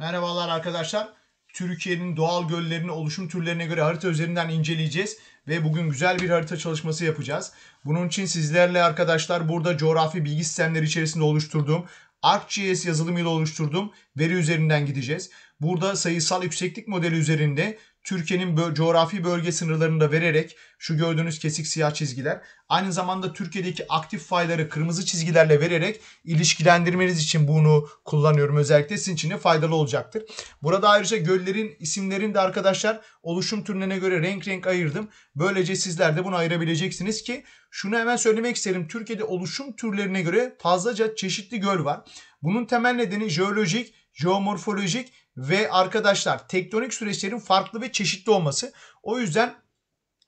Merhabalar arkadaşlar. Türkiye'nin doğal göllerini oluşum türlerine göre harita üzerinden inceleyeceğiz ve bugün güzel bir harita çalışması yapacağız. Bunun için sizlerle arkadaşlar burada coğrafi bilgi sistemleri içerisinde oluşturduğum ArcGIS yazılımıyla oluşturduğum veri üzerinden gideceğiz. Burada sayısal yükseklik modeli üzerinde Türkiye'nin bö- coğrafi bölge sınırlarını da vererek şu gördüğünüz kesik siyah çizgiler aynı zamanda Türkiye'deki aktif fayları kırmızı çizgilerle vererek ilişkilendirmeniz için bunu kullanıyorum. Özellikle sizin için de faydalı olacaktır. Burada ayrıca göllerin isimlerini de arkadaşlar oluşum türüne göre renk renk ayırdım. Böylece sizler de bunu ayırabileceksiniz ki şunu hemen söylemek isterim. Türkiye'de oluşum türlerine göre fazlaca çeşitli göl var. Bunun temel nedeni jeolojik, jeomorfolojik ve arkadaşlar tektonik süreçlerin farklı ve çeşitli olması. O yüzden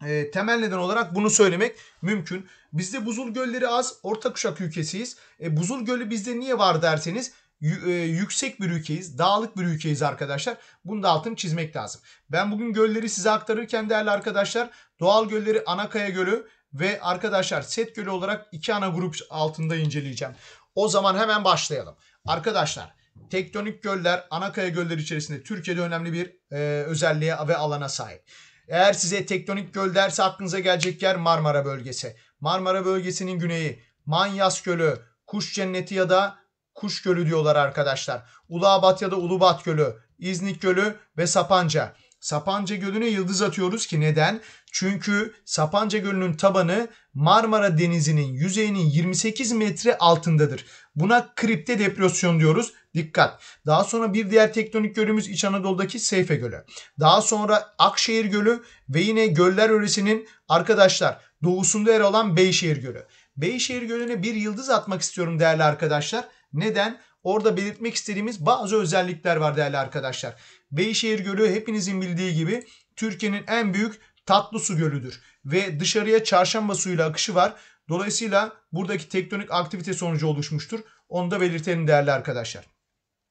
e, temel neden olarak bunu söylemek mümkün. Bizde buzul gölleri az, orta kuşak ülkesiyiz. E, buzul gölü bizde niye var derseniz e, yüksek bir ülkeyiz, dağlık bir ülkeyiz arkadaşlar. Bunu da altını çizmek lazım. Ben bugün gölleri size aktarırken değerli arkadaşlar doğal gölleri Anakaya Gölü ve arkadaşlar Set Gölü olarak iki ana grup altında inceleyeceğim. O zaman hemen başlayalım. Arkadaşlar tektonik göller Anakaya Gölleri içerisinde Türkiye'de önemli bir e, özelliğe ve alana sahip. Eğer size tektonik göl derse aklınıza gelecek yer Marmara bölgesi. Marmara bölgesinin güneyi Manyas Gölü, Kuş Cenneti ya da Kuş Gölü diyorlar arkadaşlar. Ulaabat ya da Ulubat Gölü, İznik Gölü ve Sapanca. Sapanca Gölü'ne yıldız atıyoruz ki neden? Çünkü Sapanca Gölü'nün tabanı Marmara Denizi'nin yüzeyinin 28 metre altındadır. Buna kripte depresyon diyoruz. Dikkat. Daha sonra bir diğer tektonik gölümüz İç Anadolu'daki Seyfe Gölü. Daha sonra Akşehir Gölü ve yine göller öresinin arkadaşlar doğusunda yer alan Beyşehir Gölü. Beyşehir Gölü'ne bir yıldız atmak istiyorum değerli arkadaşlar. Neden? Orada belirtmek istediğimiz bazı özellikler var değerli arkadaşlar. Beyşehir Gölü hepinizin bildiği gibi Türkiye'nin en büyük tatlı su gölüdür. Ve dışarıya çarşamba suyuyla akışı var. Dolayısıyla buradaki tektonik aktivite sonucu oluşmuştur. Onu da belirtelim değerli arkadaşlar.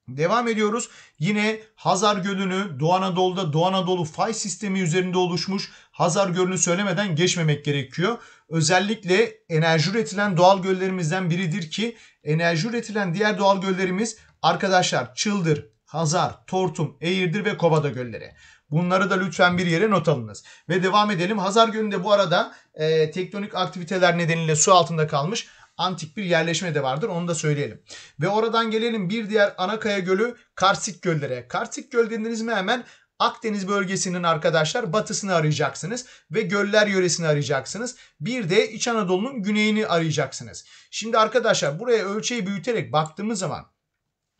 Devam ediyoruz. Yine Hazar Gölü'nü Doğu Anadolu'da Doğu Anadolu fay sistemi üzerinde oluşmuş Hazar Gölü'nü söylemeden geçmemek gerekiyor. Özellikle enerji üretilen doğal göllerimizden biridir ki enerji üretilen diğer doğal göllerimiz arkadaşlar Çıldır, Hazar, Tortum, Eğirdir ve Kovada gölleri. Bunları da lütfen bir yere not alınız. Ve devam edelim. Hazar Gölü'nde bu arada e, tektonik aktiviteler nedeniyle su altında kalmış antik bir yerleşme de vardır. Onu da söyleyelim. Ve oradan gelelim bir diğer Anakaya Gölü Karsik Göllere. Karsik Göl dediniz mi hemen Akdeniz bölgesinin arkadaşlar batısını arayacaksınız ve göller yöresini arayacaksınız. Bir de İç Anadolu'nun güneyini arayacaksınız. Şimdi arkadaşlar buraya ölçeği büyüterek baktığımız zaman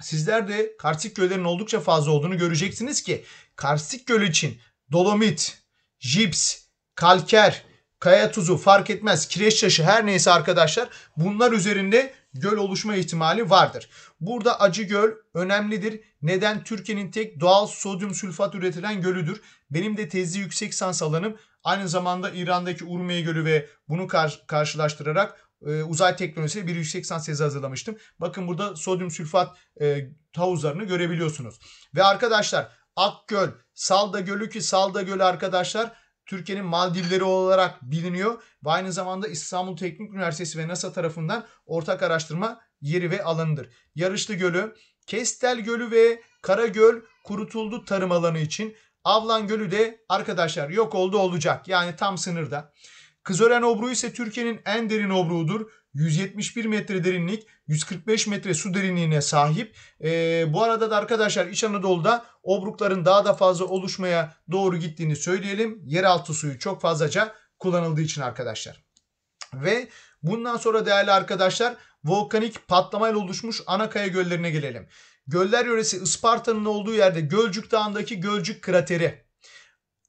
sizler de karstik göllerin oldukça fazla olduğunu göreceksiniz ki karstik göl için dolomit, jips, kalker, kaya tuzu fark etmez kireç taşı her neyse arkadaşlar bunlar üzerinde göl oluşma ihtimali vardır. Burada acı göl önemlidir. Neden? Türkiye'nin tek doğal sodyum sülfat üretilen gölüdür. Benim de tezli yüksek sans alanım aynı zamanda İran'daki Urmiye Gölü ve bunu kar karşılaştırarak e, uzay teknolojisiyle bir yüksek sans tezi hazırlamıştım. Bakın burada sodyum sülfat e, havuzlarını görebiliyorsunuz. Ve arkadaşlar Akgöl, Salda Gölü ki Salda Gölü arkadaşlar Türkiye'nin Maldivleri olarak biliniyor ve aynı zamanda İstanbul Teknik Üniversitesi ve NASA tarafından ortak araştırma yeri ve alanıdır. Yarışlı Gölü, Kestel Gölü ve Karagöl kurutuldu tarım alanı için. Avlan Gölü de arkadaşlar yok oldu olacak. Yani tam sınırda. Kızören Obruğu ise Türkiye'nin en derin obruğudur. 171 metre derinlik, 145 metre su derinliğine sahip. E, bu arada da arkadaşlar İç Anadolu'da obrukların daha da fazla oluşmaya doğru gittiğini söyleyelim. Yeraltı suyu çok fazlaca kullanıldığı için arkadaşlar. Ve bundan sonra değerli arkadaşlar volkanik patlamayla oluşmuş Anakaya göllerine gelelim. Göller yöresi Isparta'nın olduğu yerde Gölcük Dağı'ndaki Gölcük krateri.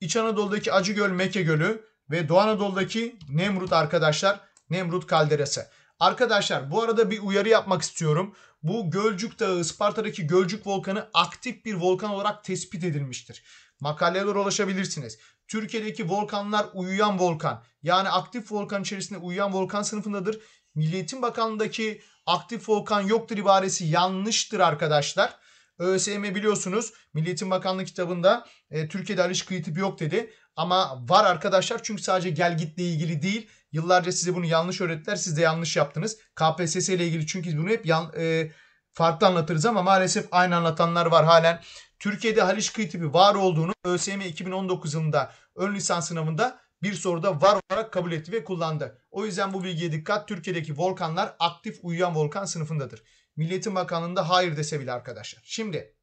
İç Anadolu'daki Acıgöl Meke Gölü ve Doğu Anadolu'daki Nemrut arkadaşlar Nemrut Kalderası. Arkadaşlar bu arada bir uyarı yapmak istiyorum. Bu Gölcük Dağı, Isparta'daki Gölcük Volkanı aktif bir volkan olarak tespit edilmiştir. Makalelere ulaşabilirsiniz. Türkiye'deki volkanlar uyuyan volkan. Yani aktif volkan içerisinde uyuyan volkan sınıfındadır. Milliyetin Bakanlığı'ndaki aktif volkan yoktur ibaresi yanlıştır arkadaşlar. ÖSYM biliyorsunuz Milliyetin Bakanlığı kitabında e, Türkiye'de alışık kıyı tipi yok dedi. Ama var arkadaşlar çünkü sadece gel gitle ilgili değil. Yıllarca size bunu yanlış öğrettiler. Siz de yanlış yaptınız. KPSS ile ilgili çünkü bunu hep yan, e, farklı anlatırız ama maalesef aynı anlatanlar var halen. Türkiye'de Haliç kıyı tipi var olduğunu ÖSYM 2019 yılında ön lisans sınavında bir soruda var olarak kabul etti ve kullandı. O yüzden bu bilgiye dikkat. Türkiye'deki volkanlar aktif uyuyan volkan sınıfındadır. Milliyetin Bakanlığı'nda hayır dese bile arkadaşlar. Şimdi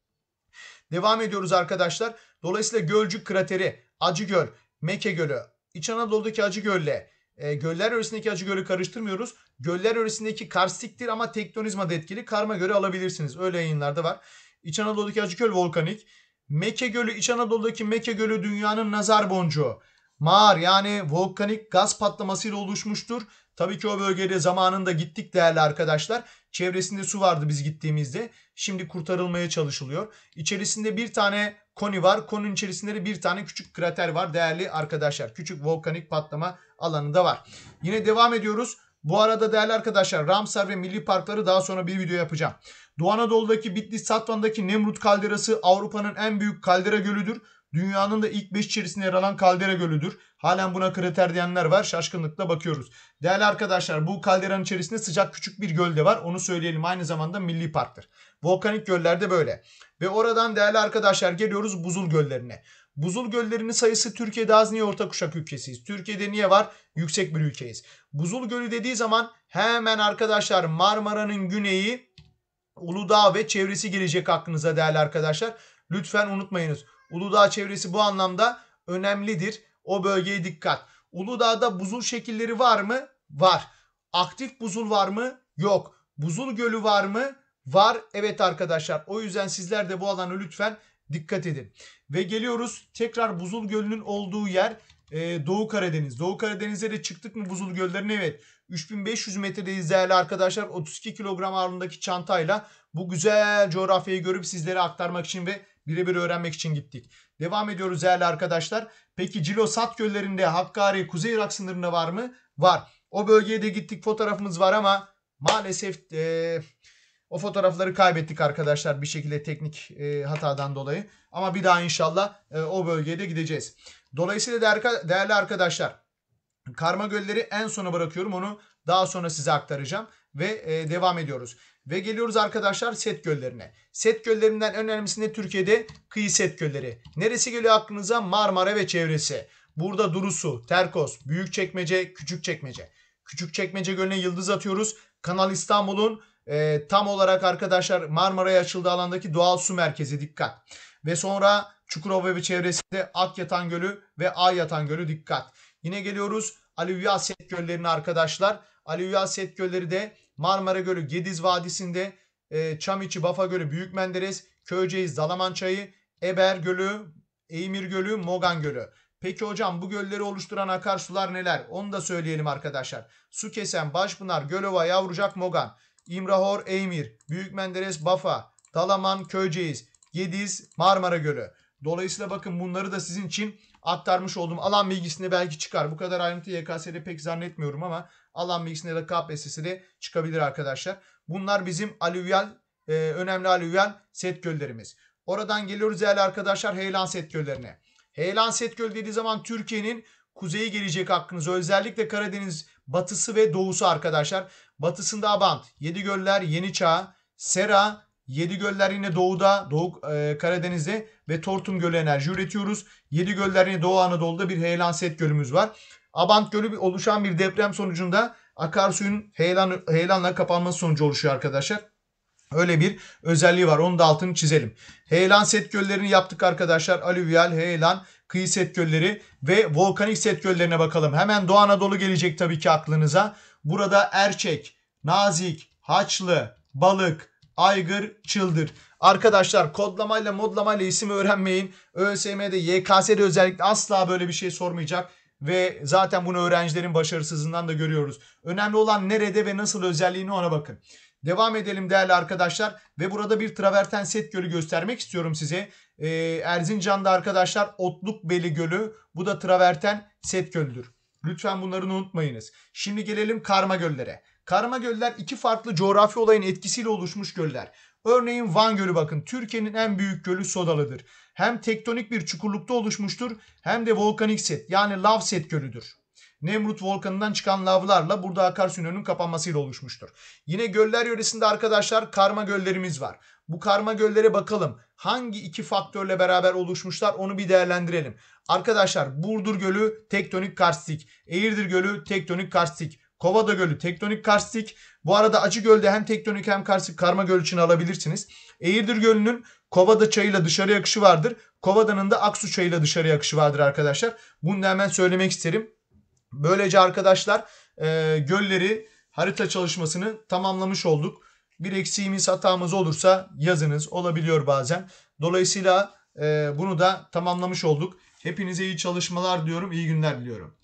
devam ediyoruz arkadaşlar. Dolayısıyla Gölcük krateri Acıgöl, Meke Gölü, İç Anadolu'daki Acıgöl'le e, göller arasındaki Acıgöl'ü karıştırmıyoruz. Göller arasındaki karstiktir ama tektonizma da etkili. Karma göre alabilirsiniz. Öyle yayınlarda var. İç Anadolu'daki Acıgöl volkanik. Meke Gölü, İç Anadolu'daki Meke Gölü dünyanın nazar boncuğu. Mağar yani volkanik gaz patlamasıyla oluşmuştur. Tabii ki o bölgede zamanında gittik değerli arkadaşlar. Çevresinde su vardı biz gittiğimizde. Şimdi kurtarılmaya çalışılıyor. İçerisinde bir tane koni var. Konun içerisinde bir tane küçük krater var değerli arkadaşlar. Küçük volkanik patlama alanı da var. Yine devam ediyoruz. Bu arada değerli arkadaşlar Ramsar ve Milli Parkları daha sonra bir video yapacağım. Doğu Anadolu'daki Bitlis Satvan'daki Nemrut Kalderası Avrupa'nın en büyük kaldera gölüdür. Dünyanın da ilk 5 içerisinde yer alan kaldera gölüdür. Halen buna krater diyenler var. Şaşkınlıkla bakıyoruz. Değerli arkadaşlar bu kalderanın içerisinde sıcak küçük bir göl de var. Onu söyleyelim. Aynı zamanda milli parktır. Volkanik göllerde böyle. Ve oradan değerli arkadaşlar geliyoruz buzul göllerine. Buzul göllerinin sayısı Türkiye'de az niye orta kuşak ülkesiyiz? Türkiye'de niye var? Yüksek bir ülkeyiz. Buzul gölü dediği zaman hemen arkadaşlar Marmara'nın güneyi Uludağ ve çevresi gelecek aklınıza değerli arkadaşlar. Lütfen unutmayınız. Uludağ çevresi bu anlamda önemlidir. O bölgeye dikkat. Uludağ'da buzul şekilleri var mı? Var. Aktif buzul var mı? Yok. Buzul gölü var mı? Var. Evet arkadaşlar. O yüzden sizler de bu alana lütfen dikkat edin. Ve geliyoruz tekrar buzul gölünün olduğu yer e, Doğu Karadeniz. Doğu Karadeniz'e de çıktık mı buzul göllerine? Evet. 3500 metredeyiz değerli arkadaşlar. 32 kilogram ağırlığındaki çantayla bu güzel coğrafyayı görüp sizlere aktarmak için ve birebir öğrenmek için gittik. Devam ediyoruz değerli arkadaşlar. Peki Cilo Sat göllerinde Hakkari Kuzey Irak sınırında var mı? Var. O bölgeye de gittik fotoğrafımız var ama maalesef e, o fotoğrafları kaybettik arkadaşlar bir şekilde teknik e, hatadan dolayı. Ama bir daha inşallah e, o bölgeye de gideceğiz. Dolayısıyla de, değerli arkadaşlar karma gölleri en sona bırakıyorum onu daha sonra size aktaracağım ve e, devam ediyoruz. Ve geliyoruz arkadaşlar set göllerine. Set göllerinden önemlisi ne Türkiye'de? Kıyı set gölleri. Neresi geliyor aklınıza? Marmara ve çevresi. Burada Durusu, Terkos, Büyükçekmece, Küçükçekmece. Küçükçekmece Gölü'ne yıldız atıyoruz. Kanal İstanbul'un e, tam olarak arkadaşlar Marmara'ya açıldığı alandaki doğal su merkezi dikkat. Ve sonra Çukurova ve çevresinde Akyatan Gölü ve Ayatan Gölü dikkat. Yine geliyoruz alüvyal set göllerine arkadaşlar. Alüvyal set gölleri de Marmara Gölü Gediz Vadisi'nde, e, Çamiçi Bafa Gölü Büyük Menderes, Köyceğiz Dalaman Çayı, Eber Gölü, Eymir Gölü, Mogan Gölü. Peki hocam bu gölleri oluşturan akarsular neler? Onu da söyleyelim arkadaşlar. Su kesen Başpınar, Gölova, Yavrucak, Mogan, İmrahor, Eymir, Menderes, Bafa, Dalaman, Köyceğiz, Gediz, Marmara Gölü. Dolayısıyla bakın bunları da sizin için aktarmış olduğum alan bilgisini belki çıkar. Bu kadar ayrıntı YKS'de pek zannetmiyorum ama alan bilgisinde de KPSS'de çıkabilir arkadaşlar. Bunlar bizim alüvyal e, önemli alüvyal set göllerimiz. Oradan geliyoruz değerli arkadaşlar Heylan set göllerine. Heylan set gölü dediği zaman Türkiye'nin kuzeyi gelecek hakkınız. özellikle Karadeniz batısı ve doğusu arkadaşlar. Batısında Abant, Yedigöller, Yeniçağ, Sera, Yedi göller yine doğuda, Doğu e, Karadeniz'e ve Tortum Gölü enerji üretiyoruz. Yedi göller yine Doğu Anadolu'da bir heyelan set gölümüz var. Abant Gölü oluşan bir deprem sonucunda akarsuyun heyelan, heyelanla kapanması sonucu oluşuyor arkadaşlar. Öyle bir özelliği var. Onun da altını çizelim. Heyelan set göllerini yaptık arkadaşlar. Alüvyal, heyelan, kıyı set gölleri ve volkanik set göllerine bakalım. Hemen Doğu Anadolu gelecek tabii ki aklınıza. Burada Erçek, Nazik, Haçlı, Balık, aygır çıldır. Arkadaşlar kodlamayla modlamayla isim öğrenmeyin. ÖSM'de, YKS'de özellikle asla böyle bir şey sormayacak. Ve zaten bunu öğrencilerin başarısızlığından da görüyoruz. Önemli olan nerede ve nasıl özelliğini ona bakın. Devam edelim değerli arkadaşlar. Ve burada bir traverten set gölü göstermek istiyorum size. Ee, Erzincan'da arkadaşlar Otlukbeli Gölü. Bu da traverten set gölüdür. Lütfen bunları unutmayınız. Şimdi gelelim karma göllere. Karma göller iki farklı coğrafi olayın etkisiyle oluşmuş göller. Örneğin Van Gölü bakın Türkiye'nin en büyük gölü Sodalı'dır. Hem tektonik bir çukurlukta oluşmuştur hem de volkanik set yani lav set gölüdür. Nemrut volkanından çıkan lavlarla burada akarsuyunun kapanmasıyla oluşmuştur. Yine göller yöresinde arkadaşlar karma göllerimiz var. Bu karma göllere bakalım. Hangi iki faktörle beraber oluşmuşlar onu bir değerlendirelim. Arkadaşlar Burdur Gölü tektonik karstik, Eğirdir Gölü tektonik karstik, Kovada Gölü tektonik karstik. Bu arada Acıgöl'de hem tektonik hem karstik karma göl için alabilirsiniz. Eğirdir Gölü'nün Kovada çayıyla dışarı akışı vardır. Kovada'nın da Aksu çayıyla dışarı akışı vardır arkadaşlar. Bunu da hemen söylemek isterim. Böylece arkadaşlar e, gölleri harita çalışmasını tamamlamış olduk. Bir eksiğimiz hatamız olursa yazınız olabiliyor bazen. Dolayısıyla e, bunu da tamamlamış olduk. Hepinize iyi çalışmalar diyorum. İyi günler diliyorum.